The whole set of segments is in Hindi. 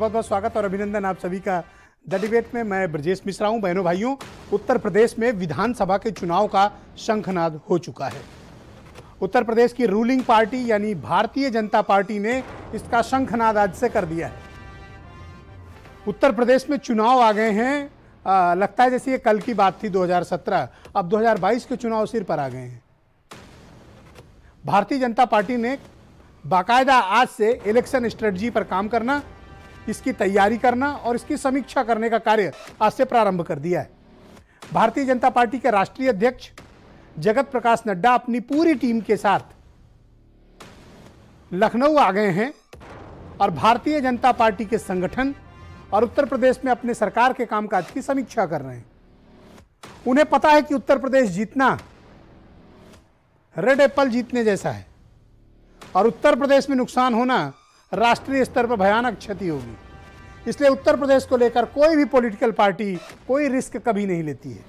बहुत बहुत स्वागत और अभिनंदन आप सभी का द डिबेट में मैं ब्रजेश मिश्रा हूं बहनों भाइयों उत्तर प्रदेश में विधानसभा के चुनाव का शंखनाद हो चुका है उत्तर प्रदेश की रूलिंग पार्टी यानी भारतीय जनता पार्टी ने इसका शंखनाद आज से कर दिया है उत्तर प्रदेश में चुनाव आ गए हैं आ, लगता है जैसे ये कल की बात थी 2017 अब 2022 के चुनाव सिर पर आ गए हैं भारतीय जनता पार्टी ने बाकायदा आज से इलेक्शन स्ट्रेटजी पर काम करना इसकी तैयारी करना और इसकी समीक्षा करने का कार्य आज से प्रारंभ कर दिया है भारतीय जनता पार्टी के राष्ट्रीय अध्यक्ष जगत प्रकाश नड्डा अपनी पूरी टीम के साथ लखनऊ आ गए हैं और भारतीय जनता पार्टी के संगठन और उत्तर प्रदेश में अपने सरकार के कामकाज की समीक्षा कर रहे हैं उन्हें पता है कि उत्तर प्रदेश जीतना रेड एप्पल जीतने जैसा है और उत्तर प्रदेश में नुकसान होना राष्ट्रीय स्तर पर भयानक क्षति होगी इसलिए उत्तर प्रदेश को लेकर कोई भी पॉलिटिकल पार्टी कोई रिस्क कभी नहीं लेती है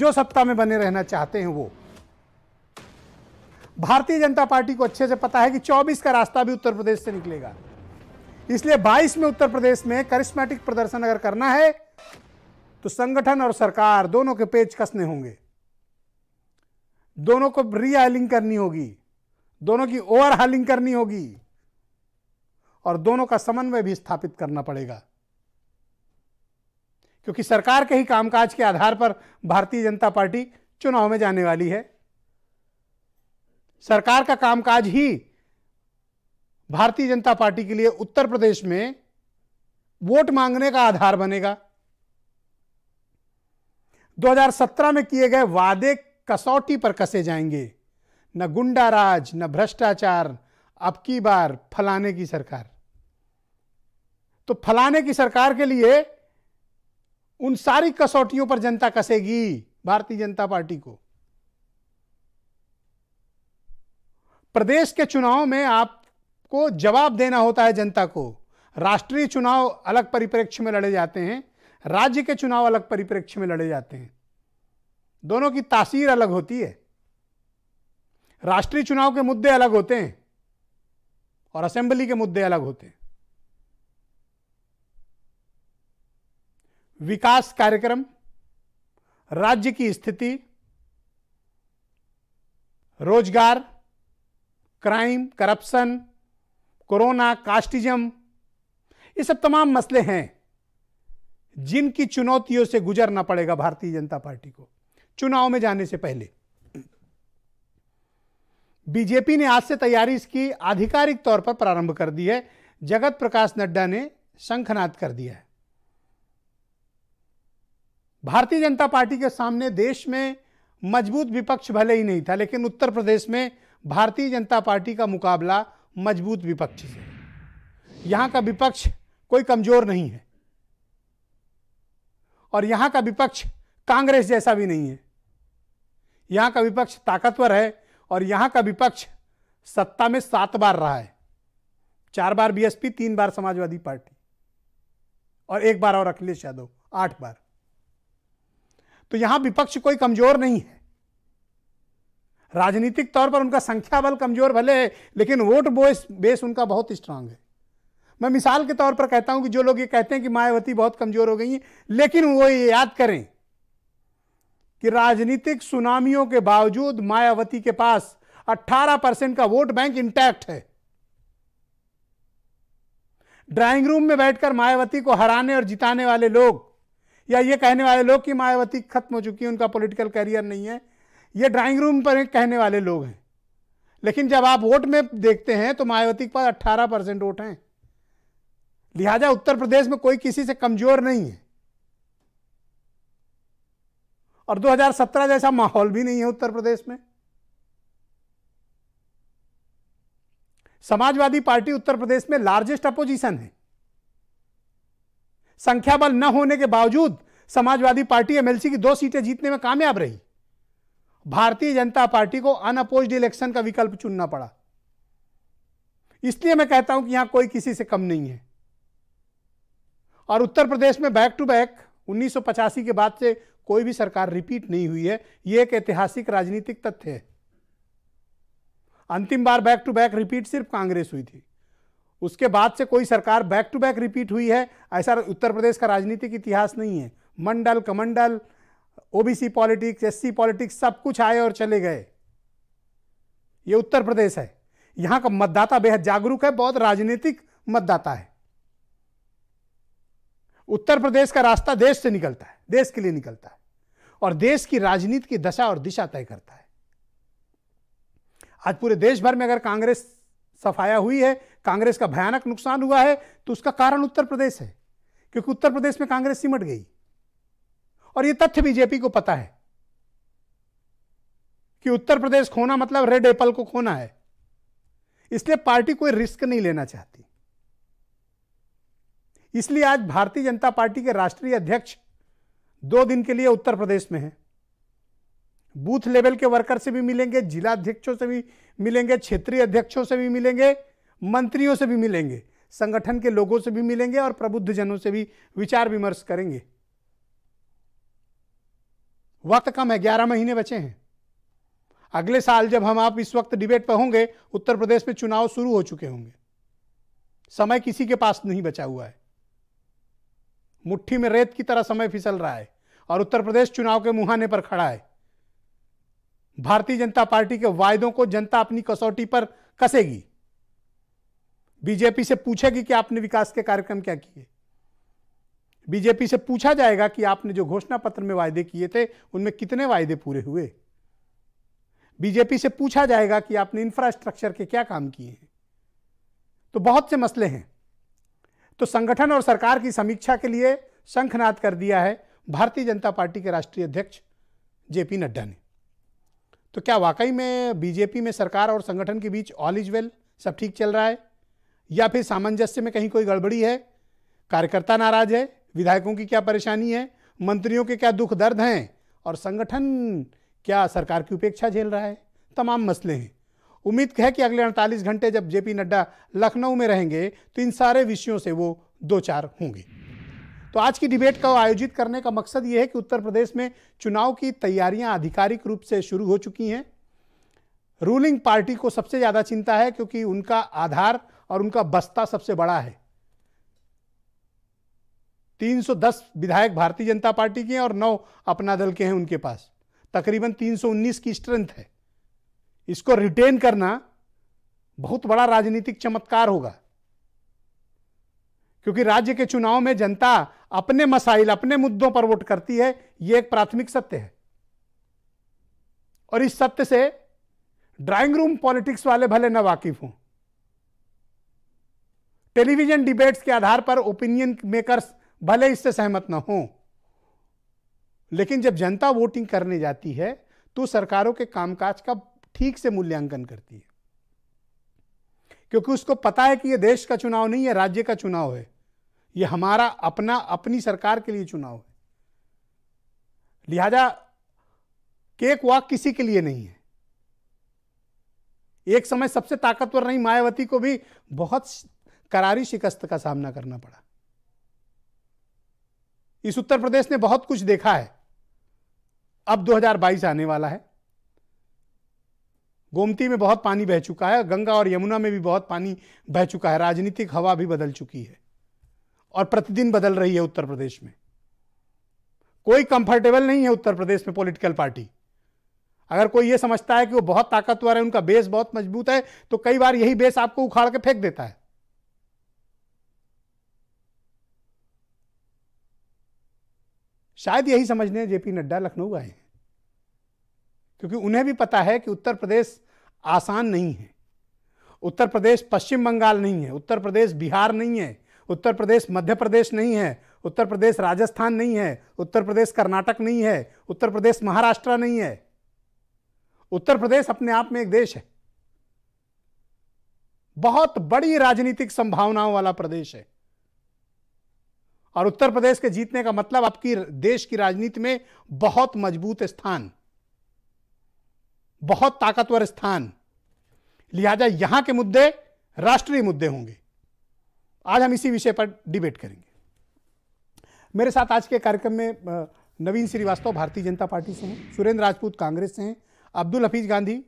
जो सत्ता में बने रहना चाहते हैं वो भारतीय जनता पार्टी को अच्छे से पता है कि 24 का रास्ता भी उत्तर प्रदेश से निकलेगा इसलिए 22 में उत्तर प्रदेश में करिश्मेटिक प्रदर्शन अगर करना है तो संगठन और सरकार दोनों के पेच कसने होंगे दोनों को रीआलिंग करनी होगी दोनों की ओवरहालिंग करनी होगी और दोनों का समन्वय भी स्थापित करना पड़ेगा क्योंकि सरकार के ही कामकाज के आधार पर भारतीय जनता पार्टी चुनाव में जाने वाली है सरकार का कामकाज ही भारतीय जनता पार्टी के लिए उत्तर प्रदेश में वोट मांगने का आधार बनेगा 2017 में किए गए वादे कसौटी पर कसे जाएंगे न गुंडा राज न भ्रष्टाचार अब की बार फलाने की सरकार तो फलाने की सरकार के लिए उन सारी कसौटियों पर जनता कसेगी भारतीय जनता पार्टी को प्रदेश के चुनाव में आपको जवाब देना होता है जनता को राष्ट्रीय चुनाव अलग परिप्रेक्ष्य में लड़े जाते हैं राज्य के चुनाव अलग परिप्रेक्ष्य में लड़े जाते हैं दोनों की तासीर अलग होती है राष्ट्रीय चुनाव के मुद्दे अलग होते हैं और असेंबली के मुद्दे अलग होते हैं विकास कार्यक्रम राज्य की स्थिति रोजगार क्राइम करप्शन कोरोना कास्टिज्म ये सब तमाम मसले हैं जिनकी चुनौतियों से गुजरना पड़ेगा भारतीय जनता पार्टी को चुनाव में जाने से पहले बीजेपी ने आज से तैयारी इसकी आधिकारिक तौर पर प्रारंभ कर दी है जगत प्रकाश नड्डा ने शंखनाद कर दिया है भारतीय जनता पार्टी के सामने देश में मजबूत विपक्ष भले ही नहीं था लेकिन उत्तर प्रदेश में भारतीय जनता पार्टी का मुकाबला मजबूत विपक्ष से यहां का विपक्ष कोई कमज़ोर नहीं है और यहां का विपक्ष कांग्रेस जैसा भी नहीं है यहां का विपक्ष ताकतवर है और यहां का विपक्ष सत्ता में सात बार रहा है चार बार बीएसपी तीन बार समाजवादी पार्टी और एक बार और अखिलेश यादव आठ बार तो यहां विपक्ष कोई कमजोर नहीं है राजनीतिक तौर पर उनका संख्या बल कमजोर भले है लेकिन वोट बोस बेस उनका बहुत स्ट्रांग है मैं मिसाल के तौर पर कहता हूं कि जो लोग ये कहते हैं कि मायावती बहुत कमजोर हो गई हैं लेकिन वो ये याद करें कि राजनीतिक सुनामियों के बावजूद मायावती के पास 18 परसेंट का वोट बैंक इंटैक्ट है ड्राइंग रूम में बैठकर मायावती को हराने और जिताने वाले लोग या ये कहने वाले लोग कि मायावती खत्म हो चुकी है उनका पॉलिटिकल करियर नहीं है ये ड्राइंग रूम पर कहने वाले लोग हैं लेकिन जब आप वोट में देखते हैं तो मायावती के पास 18 परसेंट वोट हैं लिहाजा उत्तर प्रदेश में कोई किसी से कमजोर नहीं है और 2017 जैसा माहौल भी नहीं है उत्तर प्रदेश में समाजवादी पार्टी उत्तर प्रदेश में लार्जेस्ट अपोजिशन है संख्या बल न होने के बावजूद समाजवादी पार्टी एमएलसी की दो सीटें जीतने में कामयाब रही भारतीय जनता पार्टी को अनअपोज्ड इलेक्शन का विकल्प चुनना पड़ा इसलिए मैं कहता हूं कि यहां कोई किसी से कम नहीं है और उत्तर प्रदेश में बैक टू बैक उन्नीस के बाद से कोई भी सरकार रिपीट नहीं हुई है यह एक ऐतिहासिक राजनीतिक तथ्य है अंतिम बार बैक टू बैक रिपीट सिर्फ कांग्रेस हुई थी उसके बाद से कोई सरकार बैक टू बैक रिपीट हुई है ऐसा उत्तर प्रदेश का राजनीतिक इतिहास नहीं है मंडल कमंडल ओबीसी पॉलिटिक्स एससी पॉलिटिक्स सब कुछ आए और चले गए ये उत्तर प्रदेश है यहां का मतदाता बेहद जागरूक है बहुत राजनीतिक मतदाता है उत्तर प्रदेश का रास्ता देश से निकलता है देश के लिए निकलता है और देश की राजनीति की दशा और दिशा तय करता है आज पूरे देश भर में अगर कांग्रेस सफाया हुई है कांग्रेस का भयानक नुकसान हुआ है तो उसका कारण उत्तर प्रदेश है क्योंकि उत्तर प्रदेश में कांग्रेस सिमट गई और यह तथ्य बीजेपी को पता है कि उत्तर प्रदेश खोना मतलब रेड एप्पल को खोना है इसलिए पार्टी कोई रिस्क नहीं लेना चाहती इसलिए आज भारतीय जनता पार्टी के राष्ट्रीय अध्यक्ष दो दिन के लिए उत्तर प्रदेश में हैं बूथ लेवल के वर्कर से भी मिलेंगे जिला अध्यक्षों से भी मिलेंगे क्षेत्रीय अध्यक्षों से भी मिलेंगे मंत्रियों से भी मिलेंगे संगठन के लोगों से भी मिलेंगे और प्रबुद्ध जनों से भी विचार विमर्श करेंगे वक्त कम है ग्यारह महीने बचे हैं अगले साल जब हम आप इस वक्त डिबेट पर होंगे उत्तर प्रदेश में चुनाव शुरू हो चुके होंगे समय किसी के पास नहीं बचा हुआ है मुट्ठी में रेत की तरह समय फिसल रहा है और उत्तर प्रदेश चुनाव के मुहाने पर खड़ा है भारतीय जनता पार्टी के वायदों को जनता अपनी कसौटी पर कसेगी बीजेपी से पूछेगी कि आपने विकास के कार्यक्रम क्या किए बीजेपी से पूछा जाएगा कि आपने जो घोषणा पत्र में वायदे किए थे उनमें कितने वायदे पूरे हुए बीजेपी से पूछा जाएगा कि आपने इंफ्रास्ट्रक्चर के क्या काम किए हैं तो बहुत से मसले हैं तो संगठन और सरकार की समीक्षा के लिए शंखनाद कर दिया है भारतीय जनता पार्टी के राष्ट्रीय अध्यक्ष जेपी नड्डा ने तो क्या वाकई में बीजेपी में सरकार और संगठन के बीच ऑल इज वेल सब ठीक चल रहा है या फिर सामंजस्य में कहीं कोई गड़बड़ी है कार्यकर्ता नाराज है विधायकों की क्या परेशानी है मंत्रियों के क्या दुख दर्द हैं और संगठन क्या सरकार की उपेक्षा झेल रहा है तमाम मसले हैं उम्मीद है कि अगले अड़तालीस घंटे जब जेपी नड्डा लखनऊ में रहेंगे तो इन सारे विषयों से वो दो चार होंगे तो आज की डिबेट का आयोजित करने का मकसद यह है कि उत्तर प्रदेश में चुनाव की तैयारियां आधिकारिक रूप से शुरू हो चुकी हैं रूलिंग पार्टी को सबसे ज़्यादा चिंता है क्योंकि उनका आधार और उनका बस्ता सबसे बड़ा है 310 विधायक भारतीय जनता पार्टी के हैं और नौ अपना दल के हैं उनके पास तकरीबन 319 की स्ट्रेंथ है इसको रिटेन करना बहुत बड़ा राजनीतिक चमत्कार होगा क्योंकि राज्य के चुनाव में जनता अपने मसाइल अपने मुद्दों पर वोट करती है यह एक प्राथमिक सत्य है और इस सत्य से ड्राइंग रूम पॉलिटिक्स वाले भले न वाकिफ हों टेलीविजन डिबेट्स के आधार पर ओपिनियन मेकर्स भले इससे सहमत न हों लेकिन जब जनता वोटिंग करने जाती है तो सरकारों के कामकाज का ठीक से मूल्यांकन करती है क्योंकि उसको पता है कि यह देश का चुनाव नहीं है राज्य का चुनाव है यह हमारा अपना अपनी सरकार के लिए चुनाव है लिहाजा केक वाक किसी के लिए नहीं है एक समय सबसे ताकतवर रही मायावती को भी बहुत करारी शिकस्त का सामना करना पड़ा इस उत्तर प्रदेश ने बहुत कुछ देखा है अब 2022 आने वाला है गोमती में बहुत पानी बह चुका है गंगा और यमुना में भी बहुत पानी बह चुका है राजनीतिक हवा भी बदल चुकी है और प्रतिदिन बदल रही है उत्तर प्रदेश में कोई कंफर्टेबल नहीं है उत्तर प्रदेश में पॉलिटिकल पार्टी अगर कोई यह समझता है कि वो बहुत ताकतवर है उनका बेस बहुत मजबूत है तो कई बार यही बेस आपको उखाड़ के फेंक देता है शायद यही समझने जेपी नड्डा लखनऊ आए हैं क्योंकि उन्हें भी पता है कि उत्तर प्रदेश आसान नहीं है उत्तर प्रदेश पश्चिम बंगाल नहीं है उत्तर प्रदेश बिहार नहीं है उत्तर प्रदेश मध्य प्रदेश नहीं है उत्तर प्रदेश राजस्थान नहीं है उत्तर प्रदेश कर्नाटक नहीं है उत्तर प्रदेश महाराष्ट्र नहीं है उत्तर प्रदेश अपने आप में एक देश है बहुत बड़ी राजनीतिक संभावनाओं वाला प्रदेश है और उत्तर प्रदेश के जीतने का मतलब आपकी देश की राजनीति में बहुत मजबूत स्थान बहुत ताकतवर स्थान लिहाजा यहां के मुद्दे राष्ट्रीय मुद्दे होंगे आज हम इसी विषय पर डिबेट करेंगे मेरे साथ आज के कार्यक्रम में नवीन श्रीवास्तव भारतीय जनता पार्टी से हैं सुरेंद्र राजपूत कांग्रेस से हैं अब्दुल हफीज गांधी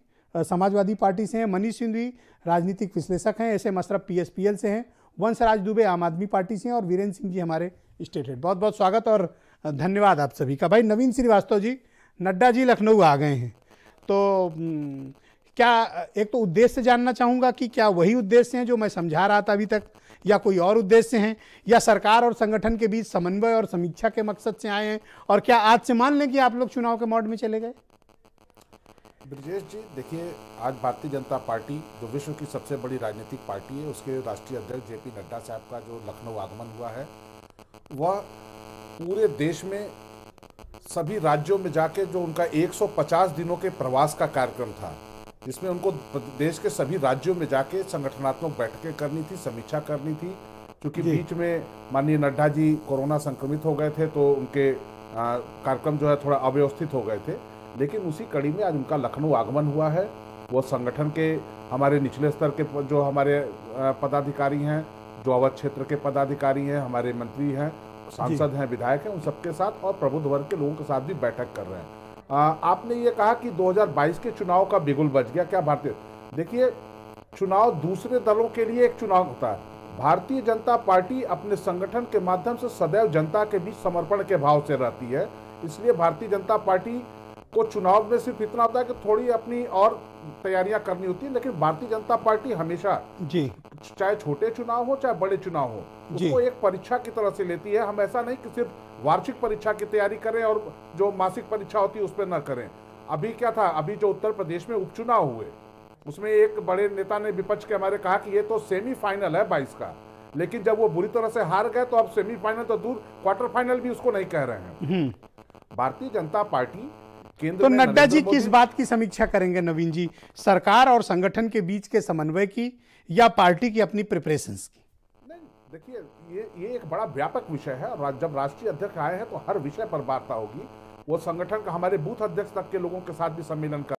समाजवादी पार्टी से हैं मनीष सिंधवी राजनीतिक विश्लेषक हैं एस मशरफ अशरफ पीएसपीएल से हैं वंशराज दुबे आम आदमी पार्टी से हैं और वीरेंद्र सिंह जी हमारे स्टेट हेड बहुत बहुत स्वागत और धन्यवाद आप सभी का भाई नवीन श्रीवास्तव जी नड्डा जी लखनऊ आ गए हैं तो हम्म, क्या एक तो उद्देश्य जानना चाहूँगा कि क्या वही उद्देश्य हैं जो मैं समझा रहा था अभी तक या कोई और उद्देश्य हैं या सरकार और संगठन के बीच समन्वय और समीक्षा के मकसद से आए हैं और क्या आज से मान लें कि आप लोग चुनाव के मोड में चले गए ब्रजेश जी देखिए आज भारतीय जनता पार्टी जो विश्व की सबसे बड़ी राजनीतिक पार्टी है उसके राष्ट्रीय अध्यक्ष जेपी नड्डा साहब का जो लखनऊ आगमन हुआ है वह पूरे देश में सभी राज्यों में जाके जो उनका 150 दिनों के प्रवास का कार्यक्रम था जिसमें उनको देश के सभी राज्यों में जाके संगठनात्मक बैठकें करनी थी समीक्षा करनी थी क्योंकि बीच में माननीय नड्डा जी कोरोना संक्रमित हो गए थे तो उनके कार्यक्रम जो है थोड़ा अव्यवस्थित हो गए थे लेकिन उसी कड़ी में आज उनका लखनऊ आगमन हुआ है वो संगठन के हमारे निचले स्तर के जो हमारे पदाधिकारी हैं जो अवध क्षेत्र के पदाधिकारी हैं हमारे मंत्री हैं सांसद हैं विधायक हैं उन सबके साथ और प्रबुद्ध वर्ग के लोगों के साथ भी बैठक कर रहे हैं आ, आपने ये कहा कि 2022 के चुनाव का बिगुल बज गया क्या भारतीय देखिए चुनाव दूसरे दलों के लिए एक चुनाव होता है भारतीय जनता पार्टी अपने संगठन के माध्यम से सदैव जनता के बीच समर्पण के भाव से रहती है इसलिए भारतीय जनता पार्टी को चुनाव में सिर्फ इतना होता है कि थोड़ी अपनी और तैयारियां करनी होती है लेकिन भारतीय जनता पार्टी हमेशा जी चाहे छोटे चुनाव हो चाहे बड़े चुनाव हो उसको एक परीक्षा की तरह से लेती है हम ऐसा नहीं कि सिर्फ वार्षिक परीक्षा की तैयारी करें और जो मासिक परीक्षा होती है उस पर न करें अभी क्या था अभी जो उत्तर प्रदेश में उपचुनाव हुए उसमें एक बड़े नेता ने विपक्ष के हमारे कहा कि ये तो सेमीफाइनल है बाईस का लेकिन जब वो बुरी तरह से हार गए तो अब सेमीफाइनल तो दूर क्वार्टर फाइनल भी उसको नहीं कह रहे हैं हम्म। भारतीय जनता पार्टी तो नड्डा जी किस बात की समीक्षा करेंगे नवीन जी सरकार और संगठन के बीच के समन्वय की या पार्टी की अपनी प्रिपरेशन की देखिए ये ये एक बड़ा व्यापक विषय है और जब राष्ट्रीय अध्यक्ष आए हैं तो हर विषय पर वार्ता होगी वो संगठन का हमारे बूथ अध्यक्ष तक के लोगों के साथ भी सम्मेलन कर